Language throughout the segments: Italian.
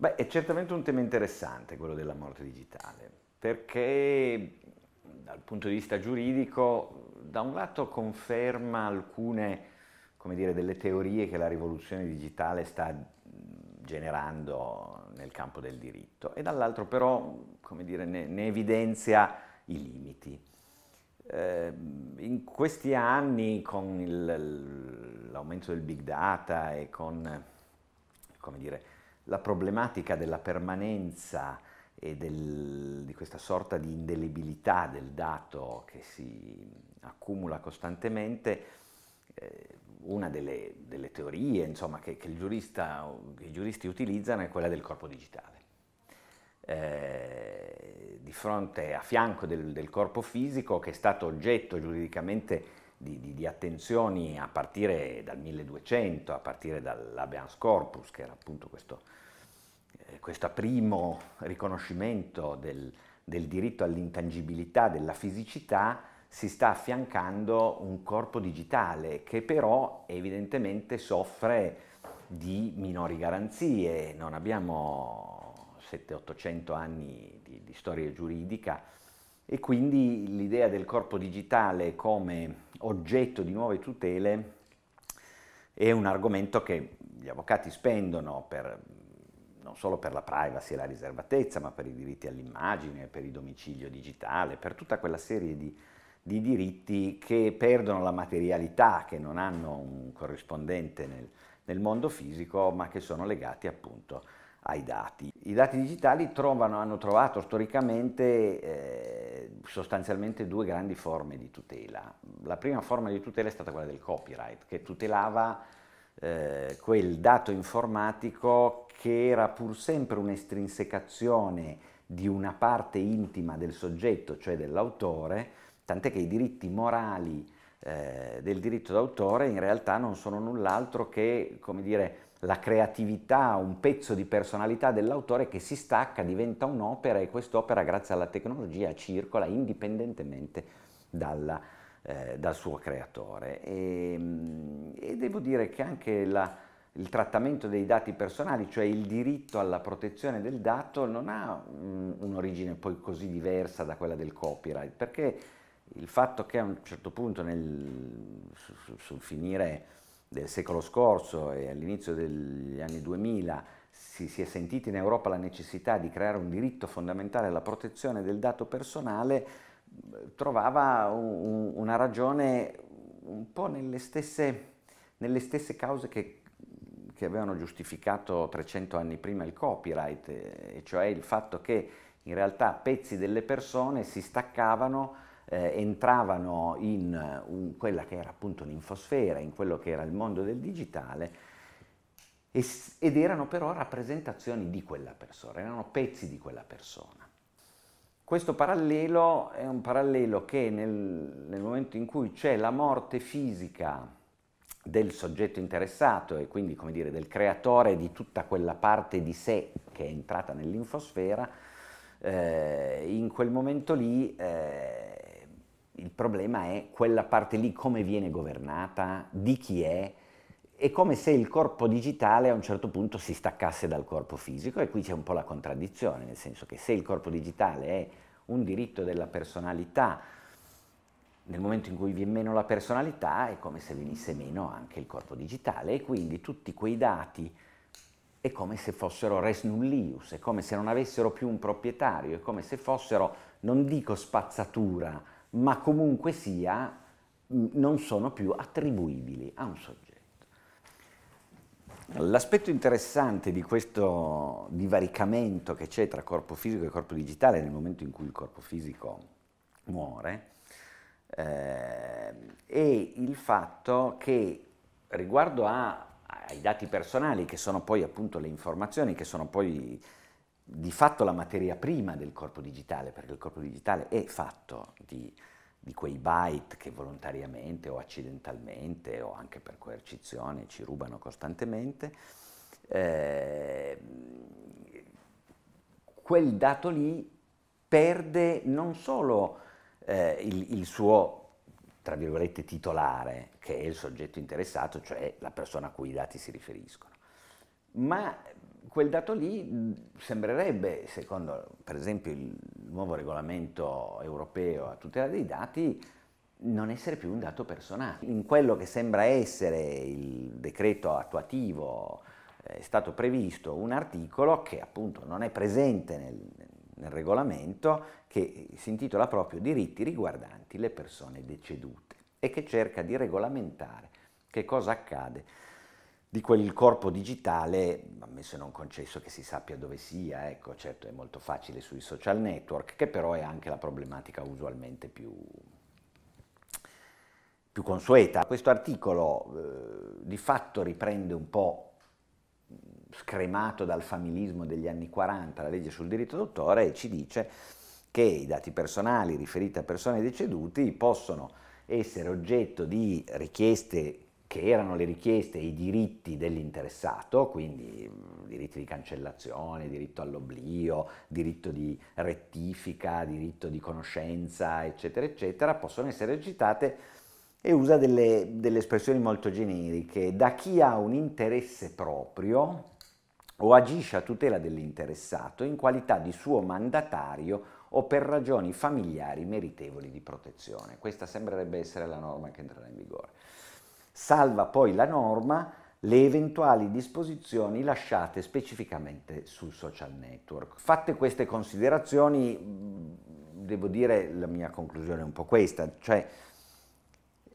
Beh, è certamente un tema interessante quello della morte digitale, perché dal punto di vista giuridico, da un lato conferma alcune come dire, delle teorie che la rivoluzione digitale sta generando nel campo del diritto e dall'altro però come dire, ne, ne evidenzia i limiti. Eh, in questi anni con l'aumento del big data e con come dire, la problematica della permanenza e del, di questa sorta di indelebilità del dato che si accumula costantemente, eh, una delle, delle teorie insomma, che, che, giurista, che, i giuristi utilizzano è quella del corpo digitale. Eh, di fronte, a fianco del, del, corpo fisico che è stato oggetto giuridicamente di, di, di attenzioni a partire dal 1200, a partire dall'habeas corpus, che era appunto questo eh, questo primo riconoscimento del, del diritto all'intangibilità, della fisicità, si sta affiancando un corpo digitale che però evidentemente soffre di minori garanzie. Non abbiamo 700-800 anni di, di storia giuridica e quindi l'idea del corpo digitale come oggetto di nuove tutele è un argomento che gli avvocati spendono per non solo per la privacy e la riservatezza, ma per i diritti all'immagine, per il domicilio digitale, per tutta quella serie di, di diritti che perdono la materialità, che non hanno un corrispondente nel, nel mondo fisico, ma che sono legati appunto ai dati. I dati digitali trovano, hanno trovato storicamente eh, sostanzialmente due grandi forme di tutela. La prima forma di tutela è stata quella del copyright, che tutelava eh, quel dato informatico che era pur sempre un'estrinsecazione di una parte intima del soggetto, cioè dell'autore, tant'è che i diritti morali eh, del diritto d'autore in realtà non sono null'altro che, come dire, la creatività, un pezzo di personalità dell'autore che si stacca, diventa un'opera e quest'opera, grazie alla tecnologia, circola indipendentemente dalla eh, dal suo creatore. E, ehm, e, devo dire che anche la, il trattamento dei dati personali, cioè il diritto alla protezione del dato, non ha mm, un'origine poi così diversa da quella del copyright, perché il fatto che a un certo punto nel, sul, sul finire del secolo scorso e all'inizio degli anni 2000 si, si, è sentita in Europa la necessità di creare un diritto fondamentale alla protezione del dato personale, trovava un, una ragione un po' nelle stesse, nelle stesse cause che, che, avevano giustificato 300 anni prima il copyright, e cioè il fatto che in realtà pezzi delle persone si staccavano, eh, entravano in, in quella che era appunto l'infosfera, in quello che era il mondo del digitale, ed erano però rappresentazioni di quella persona, erano pezzi di quella persona. Questo parallelo è un parallelo che nel, nel momento in cui c'è la morte fisica del soggetto interessato e quindi come dire, del creatore di tutta quella parte di sé che è entrata nell'infosfera, eh, in quel momento lì eh, il problema è quella parte lì come viene governata, di chi è, è come se il corpo digitale a un certo punto si staccasse dal corpo fisico e qui c'è un po' la contraddizione, nel senso che se il corpo digitale è un diritto della personalità, nel momento in cui viene meno la personalità è come se venisse meno anche il corpo digitale e quindi tutti quei dati è come se fossero res nullius, è come se non avessero più un proprietario, è come se fossero, non dico spazzatura, ma comunque sia, mm, non sono più attribuibili a un soggetto. L'aspetto interessante di questo divaricamento che c'è tra corpo fisico e corpo digitale nel momento in cui il corpo fisico muore eh, è il fatto che riguardo a, ai dati personali, che sono poi appunto le informazioni, che sono poi di fatto la materia prima del corpo digitale, perché il corpo digitale è fatto di di quei byte che volontariamente o accidentalmente o anche per coercizione ci rubano costantemente, eh, quel dato lì perde non solo eh, il, il suo tra virgolette titolare, che è il soggetto interessato, cioè la persona a cui i dati si riferiscono, ma quel dato lì sembrerebbe, secondo per esempio il nuovo regolamento europeo a tutela dei dati, non essere più un dato personale. In quello che sembra essere il decreto attuativo eh, è stato previsto un articolo che appunto non è presente nel, nel regolamento che si intitola proprio diritti riguardanti le persone decedute e che cerca di regolamentare che cosa accade di quel corpo digitale, ammesso e non concesso che si sappia dove sia, ecco, certo è molto facile sui social network, che però è anche la problematica usualmente più, più consueta. Questo articolo eh, di fatto riprende un po' scremato dal familismo degli anni 40 la legge sul diritto d'autore e ci dice che i dati personali riferiti a persone decedute possono essere oggetto di richieste che erano le richieste e i diritti dell'interessato, quindi diritti di cancellazione, diritto all'oblio, diritto di rettifica, diritto di conoscenza, eccetera, eccetera, possono essere recitate e usa delle, delle espressioni molto generiche, da chi ha un interesse proprio o agisce a tutela dell'interessato in qualità di suo mandatario o per ragioni familiari meritevoli di protezione. Questa sembrerebbe essere la norma che entrerà in vigore salva poi la norma le eventuali disposizioni lasciate specificamente sul social network. Fatte queste considerazioni, mm, devo dire la mia conclusione è un po' questa, cioè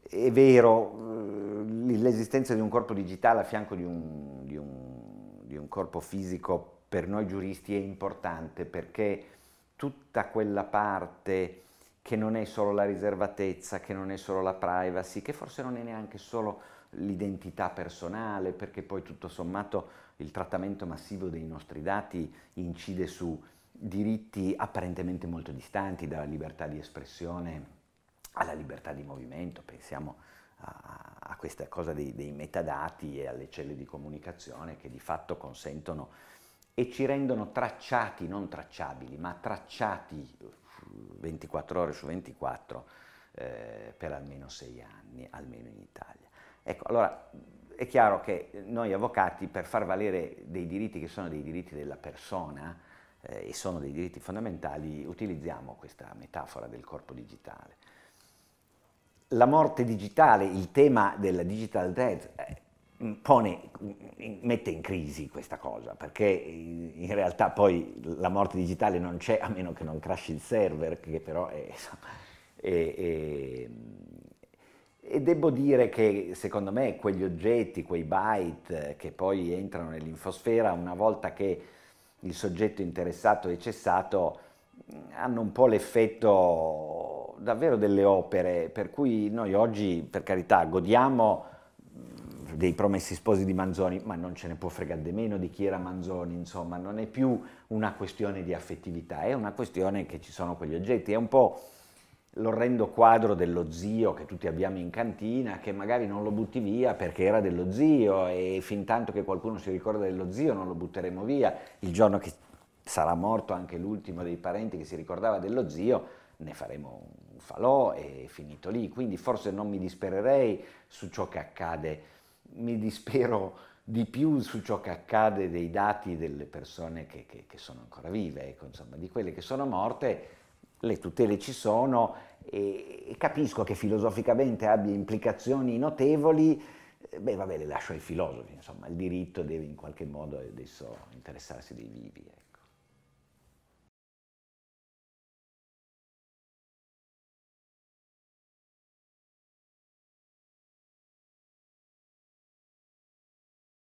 è vero mm, l'esistenza di un corpo digitale a fianco di un, di un, di un corpo fisico per noi giuristi è importante perché tutta quella parte che non è solo la riservatezza, che non è solo la privacy, che forse non è neanche solo l'identità personale, perché poi tutto sommato il trattamento massivo dei nostri dati incide su diritti apparentemente molto distanti dalla libertà di espressione alla libertà di movimento, pensiamo a, a questa cosa dei, dei metadati e alle celle di comunicazione che di fatto consentono e ci rendono tracciati, non tracciabili, ma tracciati 24 ore su 24 eh, per almeno 6 anni, almeno in Italia. Ecco, allora è chiaro che noi avvocati per far valere dei diritti che sono dei diritti della persona eh, e sono dei diritti fondamentali utilizziamo questa metafora del corpo digitale. La morte digitale, il tema della digital death, eh, pone, mette in crisi questa cosa, perché in realtà poi la morte digitale non c'è a meno che non crash il server, che però è... è, è e devo dire che secondo me quegli oggetti, quei byte eh, che poi entrano nell'infosfera, una volta che il soggetto interessato è cessato, mm, hanno un po' l'effetto davvero delle opere, per cui noi oggi, per carità, godiamo dei promessi sposi di Manzoni, ma non ce ne può fregare di meno di chi era Manzoni, insomma, non è più una questione di affettività, è una questione che ci sono quegli oggetti, è un po' l'orrendo quadro dello zio che tutti abbiamo in cantina, che magari non lo butti via perché era dello zio e fin tanto che qualcuno si ricorda dello zio non lo butteremo via, il giorno che sarà morto anche l'ultimo dei parenti che si ricordava dello zio, ne faremo un falò e finito lì, quindi forse non mi dispererei su ciò che accade mi dispero di più su ciò che accade dei dati delle persone che, che, che sono ancora vive, ecco, insomma, di quelle che sono morte, le tutele ci sono e, e capisco che filosoficamente abbia implicazioni notevoli, eh, beh vabbè le lascio ai filosofi, insomma, il diritto deve in qualche modo adesso interessarsi dei vivi. Ecco.